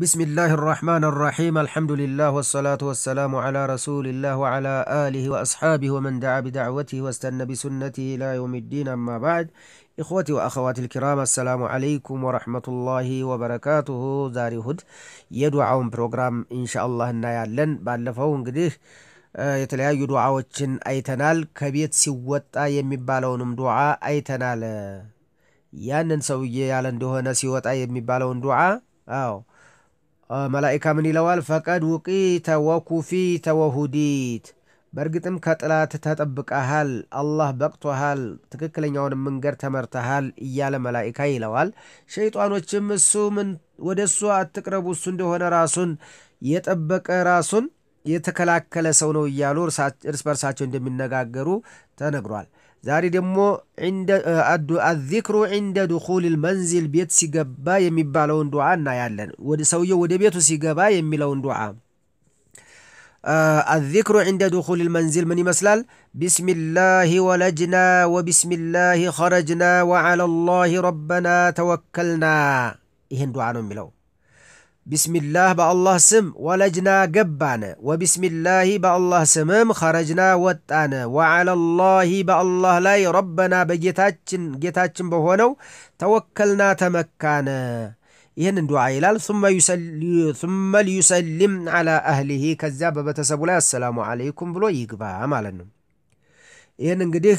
بسم الله الرحمن الرحيم الحمد لله والصلاة والسلام على رسول الله وعلى آله وأصحابه ومن دعا بدعوته واستنى بسنته إلى يوم الدين أما بعد إخوتي وأخواتي الكرام السلام عليكم ورحمة الله وبركاته داري هد يدعون بروغرام إن شاء الله وچن أي تنال كبيت سوات አይተናል ከቤት ሲወጣ أي تنال يانن سوية يالن دوهنا سوات ሲወጣ مبالون ዱዓ أو መላኢካ ምን ይለዋል? ፈቀድ ውቂተ ወኩፊተ ወሁዲት፣ በእርግጥም ከጥላት ተጠብቀሃል፣ አላህ በቅቶሃል፣ ትክክለኛውን መንገድ ተመርተሃል እያለ መላኢካ ይለዋል። ሸይጣኖችም እሱ ምን ወደ እሱ አትቅረቡ፣ እሱ እንደሆነ ራሱን የጠበቀ ራሱን የተከላከለ ሰው ነው እያሉ እርስ በርሳቸው እንደሚነጋገሩ ተነግሯል። ዛሬ ደግሞ አዚክሩ ዒንደ ድኹሊል መንዚል ቤት ሲገባ የሚባለውን ዱዓ እናያለን። ሰውየው ወደ ቤቱ ሲገባ የሚለውን ዱዓ አዚክሩ ዒንደ ድኹሊል መንዚል ምን ይመስላል? ቢስሚላሂ ወለጅና ወቢስሚላሂ ኸረጅና ወዓለላሂ ረበና ተወከልና። ይህን ዱዓ ነው የሚለው ቢስሚላህ በአላህ ስም ወለጅና ገባነ፣ ወቢስሚላሂ በአላህ ስምም ኸረጅና ወጣነ፣ ወዓለላሂ በአላህ ላይ ረበና በጌታችን ጌታችን በሆነው ተወከልና ተመካነ። ይህንን ዱዓ ይላል። ሱመ ሊዩሰሊም ዓላ አህሊሂ፣ ከዚያ በቤተሰቡ ላይ አሰላሙ አለይኩም ብሎ ይግባ ማለት ነው። ይህን እንግዲህ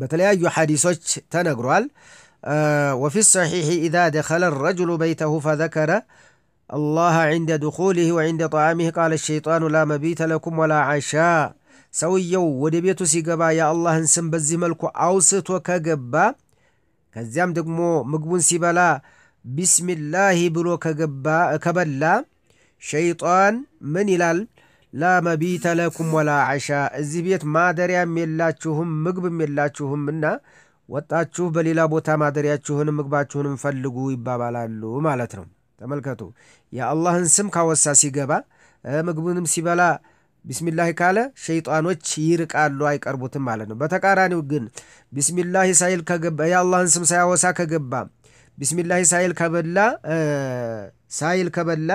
በተለያዩ ሐዲሶች ተነግሯል። ወፊ ሰሒሒ ኢዛ ደኸለ ረጅሉ በይተሁ ፈዘከረ አላህ ዒንደ ድኹሊህ ወዒንደ ጣዓሚህ ቃለ ሸይጣኑ ላ መቢተ ለኩም ወላ ዓሻ። ሰውየው ወደ ቤቱ ሲገባ የአላህን ስም በዚህ መልኩ አውስቶ ከገባ ከዚያም ደግሞ ምግቡን ሲበላ ቢስሚላሂ ብሎ ከገባ ከበላ ሸይጣን ምን ይላል? ላ ለኩም ወላ ዓሻ፣ እዚህ ቤት ማደሪያም የላችሁም ምግብም የላችሁም እና ወጣችሁ በሌላ ቦታ ማደሪያችሁንም ምግባችሁንም ፈልጉ ይባባላሉ ማለት ነው። ተመልከቱ። የአላህን ስም ካወሳ ሲገባ ምግቡንም ሲበላ ቢስሚላህ ካለ ሸይጣኖች ይርቃሉ፣ አይቀርቡትም ማለት ነው። በተቃራኒው ግን ቢስሚላህ ሳይል ከገባ የአላህን ስም ሳያወሳ ከገባ ቢስሚላህ ሳይል ከበላ ሳይል ከበላ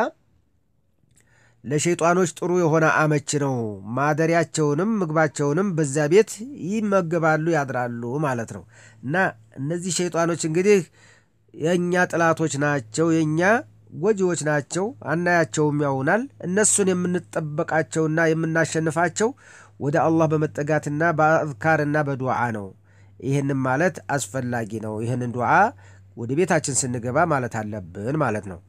ለሸይጣኖች ጥሩ የሆነ አመች ነው። ማደሪያቸውንም ምግባቸውንም በዛ ቤት ይመገባሉ፣ ያድራሉ ማለት ነው እና እነዚህ ሸይጣኖች እንግዲህ የእኛ ጥላቶች ናቸው፣ የእኛ ጎጂዎች ናቸው፣ አናያቸውም ያውናል። እነሱን የምንጠበቃቸውና የምናሸንፋቸው ወደ አላህ በመጠጋትና በአዝካርና በዱዓ ነው። ይህንም ማለት አስፈላጊ ነው። ይህንን ዱዓ ወደ ቤታችን ስንገባ ማለት አለብን ማለት ነው።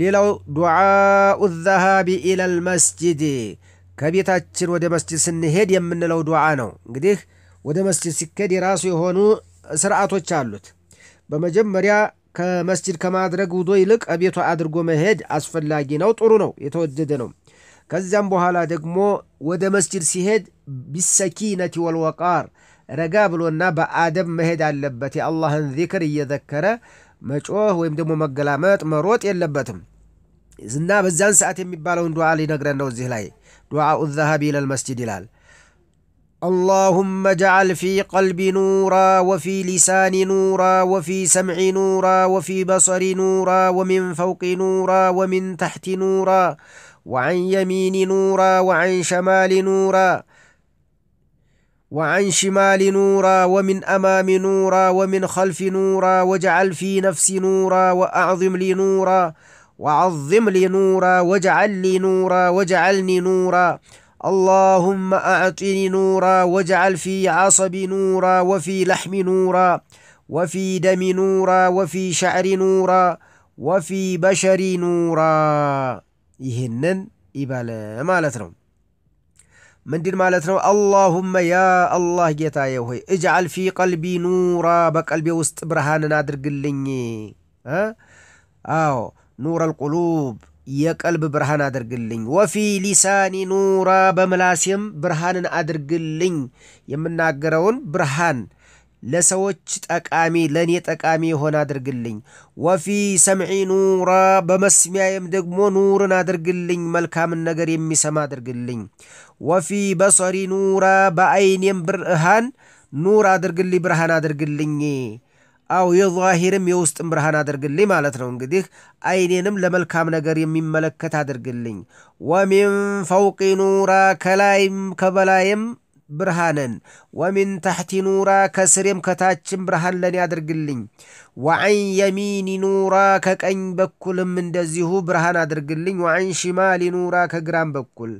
ሌላው ዱዓኡ ዘሃቢ ኢለል መስጂድ ከቤታችን ወደ መስጂድ ስንሄድ የምንለው ዱዓ ነው። እንግዲህ ወደ መስጂድ ሲኬድ የራሱ የሆኑ ስርዓቶች አሉት። በመጀመሪያ ከመስጅድ ከማድረግ ውዶ ይልቅ ቤቷ አድርጎ መሄድ አስፈላጊ ነው። ጥሩ ነው፣ የተወደደ ነው። ከዚያም በኋላ ደግሞ ወደ መስጅድ ሲሄድ ቢሰኪነቲ ወልወቃር ረጋ ብሎና በአደብ መሄድ አለበት። የአላህን ዚክር እየዘከረ መጮህ ወይም ደግሞ መገላመጥ መሮጥ የለበትም እና በዚያን ሰዓት የሚባለውን ዱዓ ሊነግረን ነው። እዚህ ላይ ዱዓኡ ዘሃቢ ኢለል መስጅድ ይላል። اللهم اجعل في قلب نورا وفي لسان نورا وفي سمع نورا وفي بصر نورا ومن فوق نورا ومن تحت نورا وعن يمين نورا وعن شمال نورا وعن شمال نورا ومن أمام نورا ومن خلف نورا واجعل في نفس نورا وأعظم لي نورا وعظم لي نورا واجعل لي نورا واجعلني نورا اللهم أعطني نورا واجعل في عصبي نورا وفي لحمي نورا وفي دمي نورا وفي شعري نورا وفي بشري نورا يهنن إبالة ما من دين ما اللهم يا الله جيتا يوهي اجعل في قلبي نورا بقلبي وسط برهان نادر قلني ها أو نور القلوب የቀልብ ብርሃን አድርግልኝ። ወፊ ሊሳኒ ኑራ በምላሴም ብርሃንን አድርግልኝ። የምናገረውን ብርሃን ለሰዎች ጠቃሚ ለእኔ ጠቃሚ የሆነ አድርግልኝ። ወፊ ሰምዒ ኑራ በመስሚያዬም ደግሞ ኑርን አድርግልኝ፣ መልካምን ነገር የሚሰማ አድርግልኝ። ወፊ በሶሪ ኑራ በአይኔም ብርሃን ኑር አድርግልኝ፣ ብርሃን አድርግልኝ። አው የዛሂርም የውስጥም ብርሃን አድርግልኝ ማለት ነው። እንግዲህ አይኔንም ለመልካም ነገር የሚመለከት አድርግልኝ። ወሚን ፈውቂ ኑራ ከላይም ከበላይም ብርሃንን ወሚን ታሕቲ ኑራ ከስሬም ከታችም ብርሃን ለኔ አድርግልኝ። ወዐን የሚኒ ኑራ ከቀኝ በኩልም እንደዚሁ ብርሃን አድርግልኝ። ወዐን ሽማሊ ኑራ ከግራም በኩል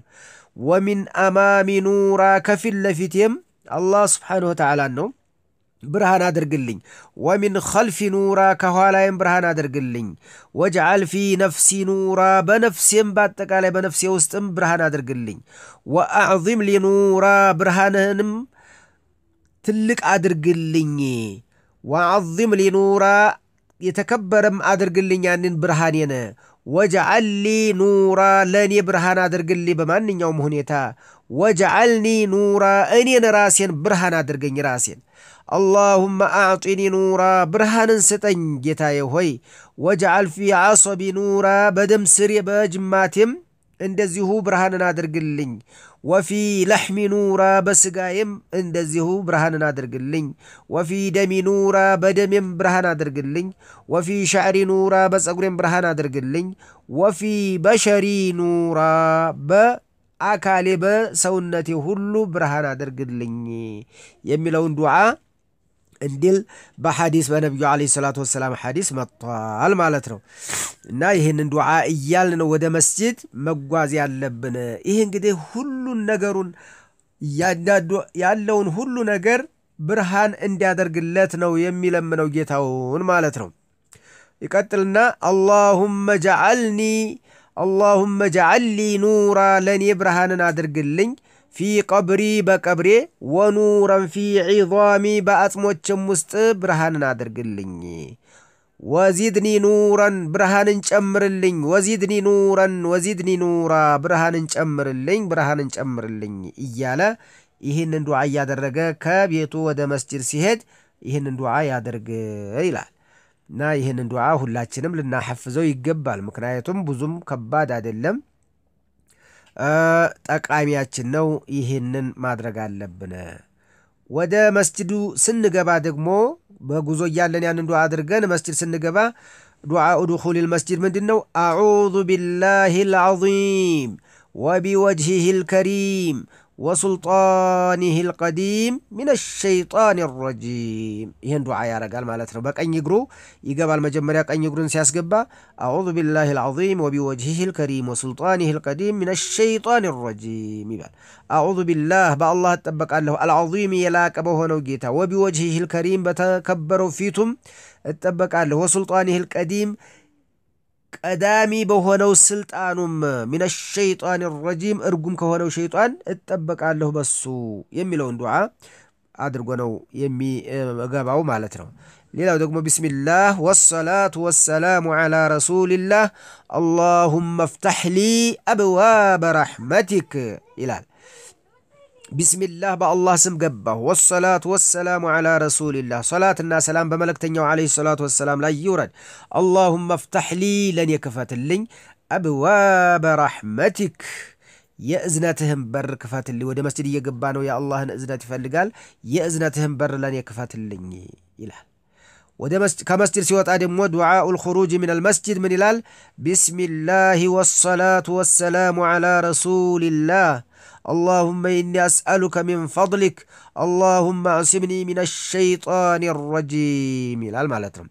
ወሚን አማሚ ኑራ ከፊት ለፊቴም አላህ ስብሓንሁ ወተዓላ ነው ብርሃን አድርግልኝ። ወሚን ኸልፊ ኑራ ከኋላይም ብርሃን አድርግልኝ። ወጅዓል ፊ ነፍሲ ኑራ በነፍሴም በአጠቃላይ በነፍሴ ውስጥም ብርሃን አድርግልኝ። ወአዕዚም ሊ ኑራ ብርሃንህንም ትልቅ አድርግልኝ። ወአዕዚም ሊ ኑራ የተከበረም አድርግልኝ ያንን ብርሃኔን። ወጅዓል ሊ ኑራ ለእኔ ብርሃን አድርግልኝ በማንኛውም ሁኔታ ወጀዐልኒ ኑራ እኔን ራሴን ብርሃን አድርገኝ ራሴን አላሁመ አዕጢኒ ኑራ ብርሃንን ስጠኝ ጌታዬ ሆይ ወጀዐል ፊ ዐሰቢ ኑራ በደም ስሬ በጅማቴም እንደዚሁ ብርሃንን አድርግልኝ ወፊ ለሕሚ ኑራ በስጋዬም እንደዚሁ ብርሃንን አድርግልኝ ወፊ ደሚ ኑራ በደሜም ብርሃን አድርግልኝ ወፊ ሻዕሪ ኑራ በፀጉሬም ብርሃን አድርግልኝ ወፊ በሸሪ ኑራ በ አካሌ በሰውነቴ ሁሉ ብርሃን አድርግልኝ የሚለውን ዱዓ እንዲል በሐዲስ በነቢዩ ዓለይሂ ሰላቱ ወሰላም ሐዲስ መጥቷል ማለት ነው። እና ይህንን ዱዓ እያልን ነው ወደ መስጂድ መጓዝ ያለብን። ይህ እንግዲህ ሁሉን ነገሩን ያለውን ሁሉ ነገር ብርሃን እንዲያደርግለት ነው የሚለምነው ጌታውን ማለት ነው። ይቀጥልና አላሁመ ጀዐልኒ አላሁመ ጃዓሊ ኑራ ለኔ ብርሃንን አድርግልኝ ፊ ቀብሪ በቀብሬ ወኑረን ፊ ዒዛሚ በአጽሞችም ውስጥ ብርሃንን አድርግልኝ ወዚድኒ ኑረን ብርሃንን ጨምርልኝ ወዚድኒ ኑረን ወዚድኒ ኑራ ብርሃንን ጨምርልኝ ብርሃንን ጨምርልኝ እያለ ይህንን ዱዓ እያደረገ ከቤቱ ወደ መስጅድ ሲሄድ ይህንን ዱዓ ያደርግ ይላል እና ይህንን ዱዓ ሁላችንም ልናሐፍዘው ይገባል። ምክንያቱም ብዙም ከባድ አይደለም፣ ጠቃሚያችን ነው። ይህንን ማድረግ አለብን። ወደ መስጅዱ ስንገባ ደግሞ በጉዞ እያለን ያንን ዱዓ አድርገን መስጅድ ስንገባ ዱዓ ኡድኹል መስጅድ ምንድን ነው? አዑዙ ቢላሂ ልዓዚም ወቢወጅሂ ልከሪም وسلطانه القديم من الشيطان الرجيم يهن دعاء يا رجال مالتنا بك أن يقروا يقابل على مجمع رياك أن يقرون سياس قبا أعوذ بالله العظيم وبوجهه الكريم وسلطانه القديم من الشيطان الرجيم يبال. أعوذ بالله با الله تبك أنه العظيم يلاك بوه نوجيته وبوجهه الكريم بتكبروا فيتم تبك أنه وسلطانه القديم قدامي بهونو سلطانم من الشيطان الرجيم ارغم كهونو شيطان اتبك الله بسو يميلون دعاء نو يمي غباو معناتنو ليلو دغمو بسم الله والصلاه والسلام على رسول الله اللهم افتح لي ابواب رحمتك الى بسم الله با الله سم قبه والصلاة والسلام على رسول الله صلاة الناس سلام بملك تنيو عليه الصلاة والسلام لا يورد اللهم افتح لي لن يكفت اللي أبواب رحمتك يا إزناتهم بر كفات اللي وده مسجد يقبانو يا الله إن إزناتي فالقال يا إزناتهم بر لن يكفات اللي إله وده مسجد كمسجد سوات آدم ودعاء الخروج من المسجد من إلال بسم الله والصلاة والسلام على رسول الله اللهم إني أسألك من فضلك اللهم أعصمني من الشيطان الرجيم الآن معناتهم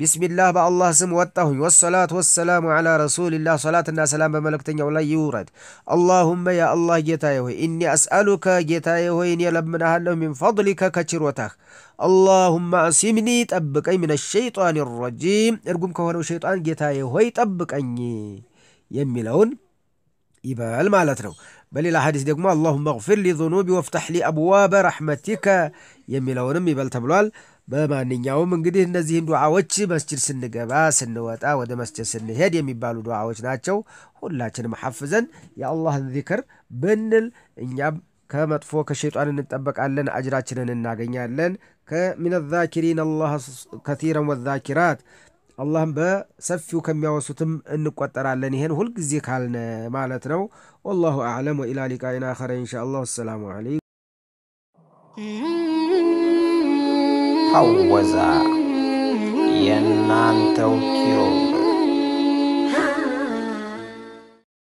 ቢስሚላህ በአላህ ስም ወጣሁኝ። ወሰላቱ ወሰላሙ አላ ረሱልላህ ሰላትና ሰላም በመልእክተኛው ላይ ይውረድ። አላሁመ የአላህ ጌታዬ ሆይ እኒ አስአሉከ ጌታዬ ሆይ እኔ ለምንሃለሁ ሚን ፈضሊከ ከችሮታህ አላሁመ አሲምኒ ጠብቀኝ፣ ምን ሸይጣን ረጂም እርጉም ከሆነው ሸይጣን ጌታዬ ሆይ ጠብቀኝ የሚለውን ይበል ማለት ነው። በሌላ ሐዲስ ደግሞ አላሁመ ግፊር ሊ ዙኑቢ ወፍታሕ ሊ አብዋበ ረሕመቲከ የሚለውንም ይበል ተብሏል። በማንኛውም እንግዲህ እነዚህን ዱዓዎች መስጅድ ስንገባ፣ ስንወጣ፣ ወደ መስጅድ ስንሄድ የሚባሉ ዱዓዎች ናቸው። ሁላችንም ሐፍዘን የአላህን ዚክር ብንል እኛም ከመጥፎ ከሸይጣን እንጠበቃለን፣ አጅራችንን እናገኛለን። ከሚን ዛኪሪን አላህ ከሲረን ወዛኪራት አላህም በሰፊው ከሚያወሱትም እንቆጠራለን። ይሄን ሁልጊዜ ካልነ ማለት ነው። ወላሁ አዕለም። ወኢላ ሊቃኢና አኸረ ኢንሻ አላህ። ወሰላሙ አለይኩም። ሐወዛ የእናንተው ኪሮብ